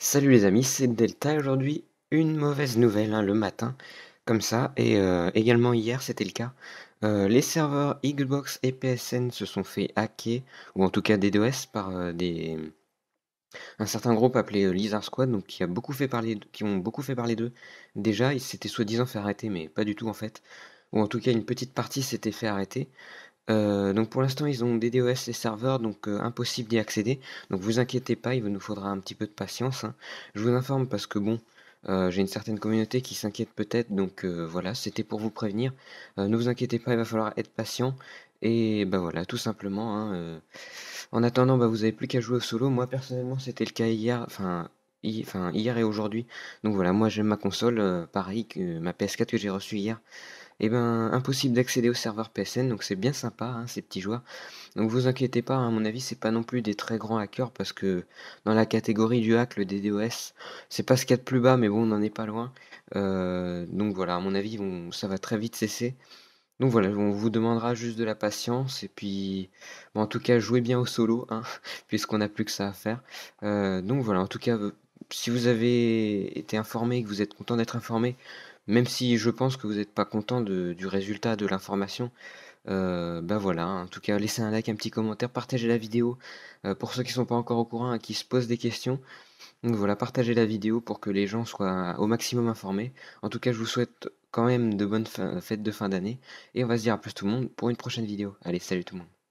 Salut les amis, c'est Delta. Aujourd'hui, une mauvaise nouvelle hein, le matin, comme ça, et euh, également hier c'était le cas. Euh, les serveurs Xbox et PSN se sont fait hacker, ou en tout cas DDoS, par euh, des... un certain groupe appelé Lizard Squad, donc qui, a beaucoup fait parler, qui ont beaucoup fait parler d'eux. Déjà, ils s'étaient soi-disant fait arrêter, mais pas du tout en fait. Ou en tout cas, une petite partie s'était fait arrêter. Euh, donc pour l'instant ils ont des DOS les serveurs donc euh, impossible d'y accéder donc vous inquiétez pas il nous faudra un petit peu de patience hein. je vous informe parce que bon euh, j'ai une certaine communauté qui s'inquiète peut-être donc voilà c'était pour vous prévenir ne vous inquiétez pas il va falloir être patient et bah voilà tout simplement hein, en attendant bah, vous avez plus qu'à jouer au solo moi personnellement c'était le cas hier enfin hier et aujourd'hui. Donc voilà, moi j'ai ma console, pareil que ma PS4 que j'ai reçue hier et eh ben impossible d'accéder au serveur PSN, donc c'est bien sympa hein, ces petits joueurs. Donc vous inquiétez pas, hein, à mon avis c'est pas non plus des très grands hackers parce que dans la catégorie du hack, le DDoS, c'est pas ce qu'il y a de plus bas, mais bon on n'en est pas loin. Euh, donc voilà, à mon avis ça va très vite cesser. Donc voilà, on vous demandera juste de la patience et puis en tout cas jouez bien au solo, hein, puisqu'on n'a plus que ça à faire. Euh, donc voilà, en tout cas si vous avez été informé, que vous êtes content d'être informé, même si je pense que vous n'êtes pas content du résultat de l'information, euh, ben voilà, hein. en tout cas, laissez un like, un petit commentaire, partagez la vidéo euh, pour ceux qui ne sont pas encore au courant et qui se posent des questions. Donc voilà, partagez la vidéo pour que les gens soient au maximum informés. En tout cas, je vous souhaite quand même de bonnes fêtes de fin d'année et on va se dire à plus tout le monde pour une prochaine vidéo. Allez, salut tout le monde.